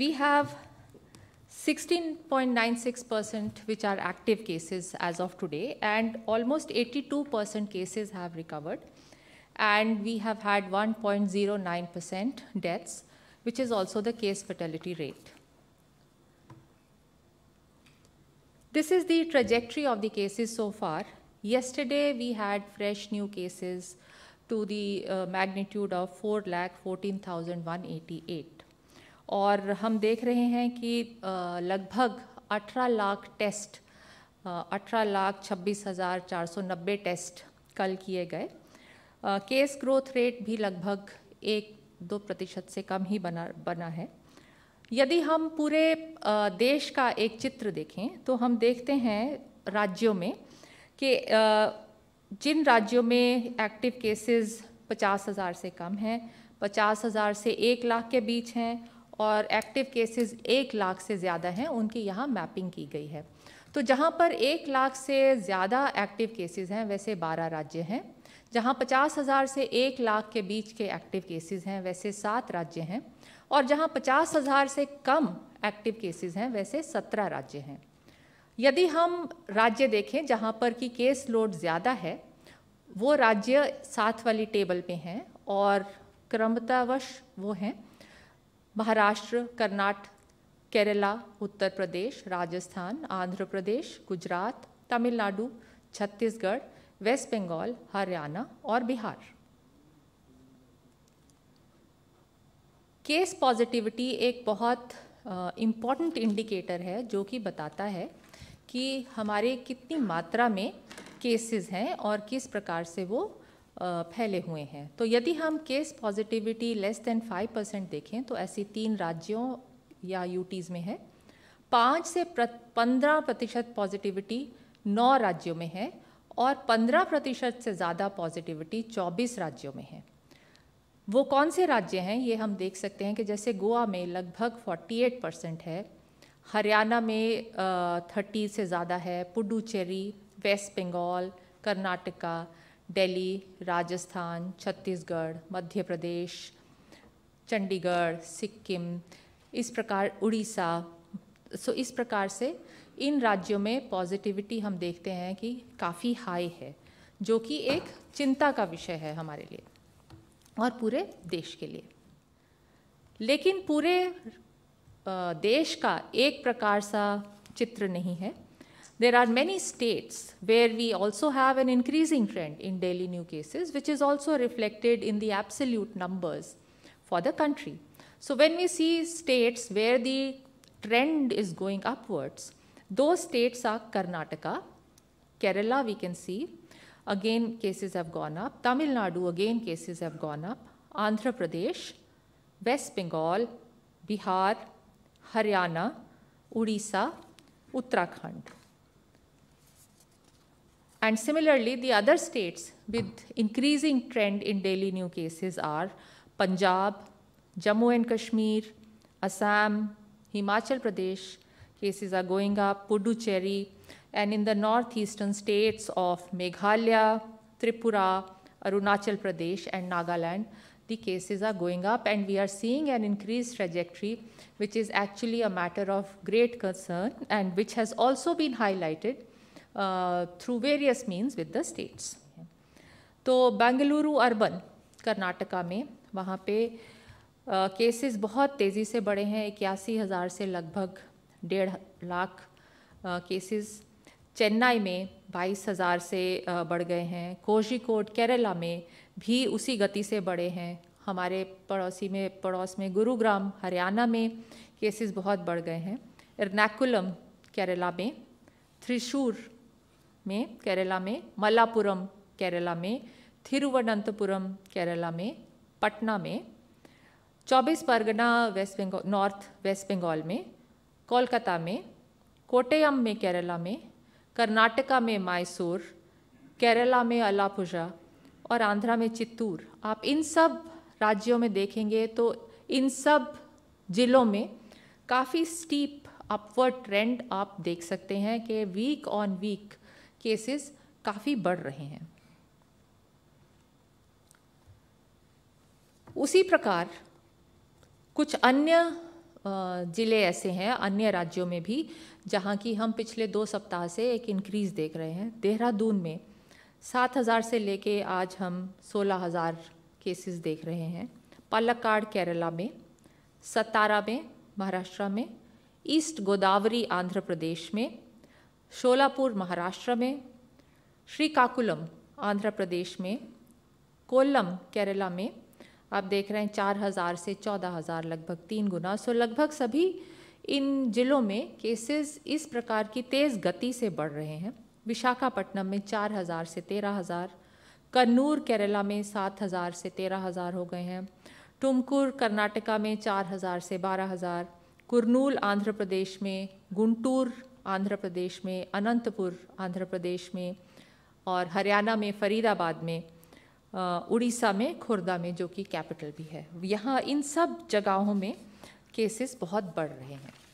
we have 16.96% which are active cases as of today, and almost 82% cases have recovered. And we have had 1.09% deaths, which is also the case fatality rate. This is the trajectory of the cases so far. Yesterday, we had fresh new cases to the uh, magnitude of 4 lakh 14,188. और हम देख रहे हैं कि लगभग 18 lakh test अठारह लाख छब्बीस हज़ार चार सौ नब्बे टेस्ट कल किए गए केस ग्रोथ रेट भी लगभग एक दो प्रतिशत से कम ही बना बना है यदि हम पूरे देश का एक चित्र देखें तो हम देखते हैं राज्यों में कि जिन राज्यों में एक्टिव केसेस पचास हज़ार से कम हैं पचास हज़ार से एक लाख के बीच हैं और एक्टिव केसेस एक लाख से ज़्यादा हैं उनकी यहाँ मैपिंग की गई है तो जहाँ पर एक लाख से ज़्यादा एक्टिव केसेस हैं वैसे बारह राज्य हैं जहाँ पचास हज़ार से एक लाख के बीच के एक्टिव केसेस हैं वैसे सात राज्य हैं और जहाँ पचास हज़ार से कम एक्टिव केसेस हैं वैसे सत्रह राज्य हैं यदि हम राज्य देखें जहाँ पर कि केस लोड ज़्यादा है वो राज्य साथ वाली टेबल पे हैं और क्रमतावश वो हैं महाराष्ट्र कर्नाटक केरला उत्तर प्रदेश राजस्थान आंध्र प्रदेश गुजरात तमिलनाडु छत्तीसगढ़ वेस्ट बंगाल हरियाणा और बिहार केस पॉजिटिविटी एक बहुत इम्पॉर्टेंट इंडिकेटर है जो कि बताता है कि हमारे कितनी मात्रा में केसेस हैं और किस प्रकार से वो फैले हुए हैं तो यदि हम case positivity less than five percent देखें तो ऐसी तीन राज्यों या यूटीज़ में है पाँच से पंद्रह प्रतिशत पॉजिटिविटी नौ राज्यों में है और पंद्रह प्रतिशत से ज़्यादा पॉजिटिविटी चौबीस राज्यों में है वो कौन से राज्य हैं ये हम देख सकते हैं कि जैसे गोवा में लगभग 48 परसेंट है हरियाणा में थर्टी से ज़्यादा है पुडुचेरी वेस्ट बंगाल कर्नाटका दिल्ली राजस्थान छत्तीसगढ़ मध्य प्रदेश चंडीगढ़ सिक्किम इस प्रकार उड़ीसा सो इस प्रकार से इन राज्यों में पॉजिटिविटी हम देखते हैं कि काफ़ी हाई है जो कि एक चिंता का विषय है हमारे लिए और पूरे देश के लिए लेकिन पूरे देश का एक प्रकार सा चित्र नहीं है There are many states where we also have an increasing trend in daily new cases, which is also reflected in the absolute numbers for the country. So when we see states where the trend is going upwards, those states are Karnataka, Kerala we can see, again cases have gone up, Tamil Nadu again cases have gone up, Andhra Pradesh, West Bengal, Bihar, Haryana, Odisha, Uttarakhand. And similarly, the other states with increasing trend in daily new cases are Punjab, Jammu and Kashmir, Assam, Himachal Pradesh, cases are going up, Puducherry, and in the northeastern states of Meghalaya, Tripura, Arunachal Pradesh, and Nagaland, the cases are going up, and we are seeing an increased trajectory, which is actually a matter of great concern and which has also been highlighted through various means with the states तो Bengaluru urban Karnataka में वहाँ पे cases uh, बहुत तेज़ी से बढ़े हैं इक्यासी हज़ार से लगभग डेढ़ लाख केसेस uh, चेन्नई में बाईस हज़ार से uh, बढ़ गए हैं कोशिकोट केरला में भी उसी गति से बढ़े हैं हमारे पड़ोसी में पड़ोस में गुरुग्राम हरियाणा में केसेस बहुत बढ़ गए हैं इर्नाकुलम केरला में थ्रिशूर में केरला में मलापुरम केरला में थिरुवनंतपुरम केरला में पटना में चौबीस Pargana West Bengal North West Bengal में कोलकाता में कोटेयम में केरला में कर्नाटका में मैसूर केरला में अलापुजा और आंध्रा में चित्तूर आप इन सब राज्यों में देखेंगे तो इन सब जिलों में काफ़ी स्टीप अपवर्ड ट्रेंड आप देख सकते हैं कि वीक ऑन वीक केसेस काफ़ी बढ़ रहे हैं उसी प्रकार कुछ अन्य ज़िले ऐसे हैं अन्य राज्यों में भी जहाँ की हम पिछले दो सप्ताह से एक इंक्रीज़ देख रहे हैं देहरादून में सात हज़ार से लेके आज हम सोलह हज़ार केसेस देख रहे हैं पालक्काड़ केरला में सतारा में महाराष्ट्र में ईस्ट गोदावरी आंध्र प्रदेश में शोलापुर महाराष्ट्र में श्रीकाकुलम आंध्र प्रदेश में कोल्लम केरला में आप देख रहे हैं चार हज़ार से चौदह हज़ार लगभग तीन गुना सो लगभग सभी इन जिलों में केसेस इस प्रकार की तेज़ गति से बढ़ रहे हैं विशाखापट्टनम में चार हज़ार से तेरह हज़ार कन्नूर केरला में सात हज़ार से तेरह हज़ार हो गए हैं टुमकुर कर्नाटका में चार हज़ार से बारह हज़ार कुरनूल आंध्र प्रदेश में गुंटूर आंध्र प्रदेश में अनंतपुर आंध्र प्रदेश में और हरियाणा में फरीदाबाद में उड़ीसा में खुर्दा में जो कि कैपिटल भी है यहाँ इन सब जगहों में केसेस बहुत बढ़ रहे हैं